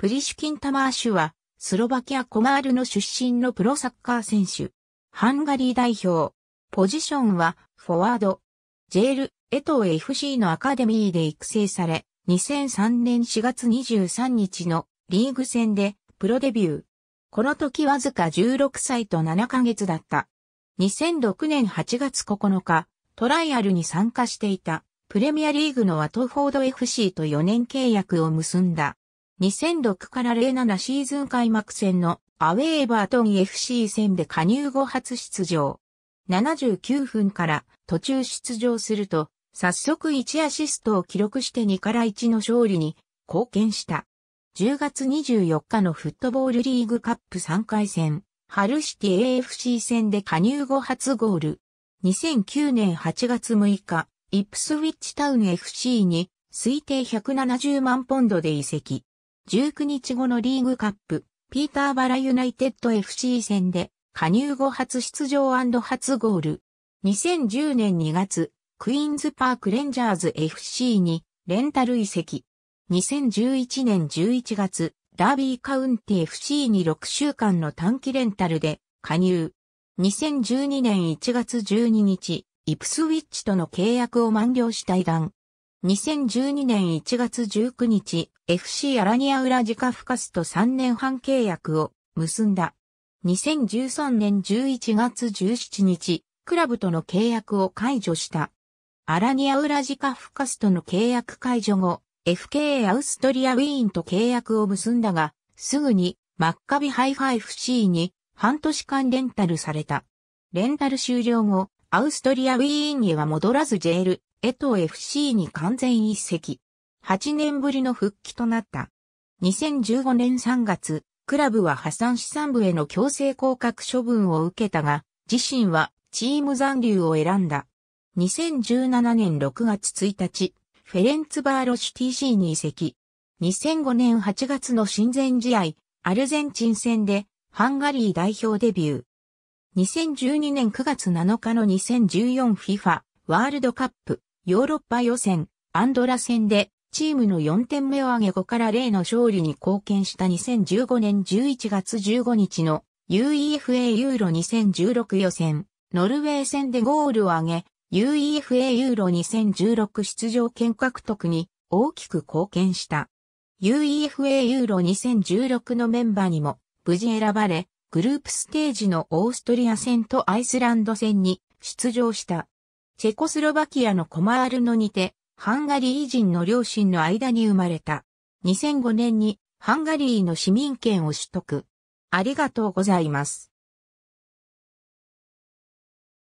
プリシュキン・タマーシュは、スロバキア・コマールの出身のプロサッカー選手。ハンガリー代表。ポジションは、フォワード。ジェール、エトー FC のアカデミーで育成され、2003年4月23日のリーグ戦でプロデビュー。この時わずか16歳と7ヶ月だった。2006年8月9日、トライアルに参加していたプレミアリーグのワトフォード FC と4年契約を結んだ。2006から07シーズン開幕戦のアウェーバートン FC 戦で加入後初出場。79分から途中出場すると、早速1アシストを記録して2から1の勝利に貢献した。10月24日のフットボールリーグカップ3回戦、ハルシティ AFC 戦で加入後初ゴール。2009年8月6日、イップスウィッチタウン FC に推定170万ポンドで移籍。19日後のリーグカップ、ピーターバラユナイテッド FC 戦で、加入後初出場初ゴール。2010年2月、クイーンズパークレンジャーズ FC にレンタル移籍。2011年11月、ダービーカウンティ FC に6週間の短期レンタルで加入。2012年1月12日、イプスウィッチとの契約を満了したイラン、2012年1月19日、FC アラニアウラジカフカスと3年半契約を結んだ。2013年11月17日、クラブとの契約を解除した。アラニアウラジカフカスとの契約解除後、FK アウストリアウィーンと契約を結んだが、すぐにマッカビハイファ FC に半年間レンタルされた。レンタル終了後、アウストリアウィーンには戻らずジェール、江東 FC に完全一席。8年ぶりの復帰となった。2015年3月、クラブは破産資産部への強制降格処分を受けたが、自身はチーム残留を選んだ。2017年6月1日、フェレンツバーロシュ TC に移籍。2005年8月の親善試合、アルゼンチン戦でハンガリー代表デビュー。2012年9月7日の 2014FIFA ワールドカップヨーロッパ予選、アンドラ戦で、チームの4点目を挙げ5から0の勝利に貢献した2015年11月15日の UEFA ユーロ2016予選、ノルウェー戦でゴールを挙げ、UEFA ユーロ2016出場権獲得に大きく貢献した。UEFA ユーロ2016のメンバーにも無事選ばれ、グループステージのオーストリア戦とアイスランド戦に出場した。チェコスロバキアのコマールノにて、ハンガリー人の両親の間に生まれた。2005年にハンガリーの市民権を取得。ありがとうございます。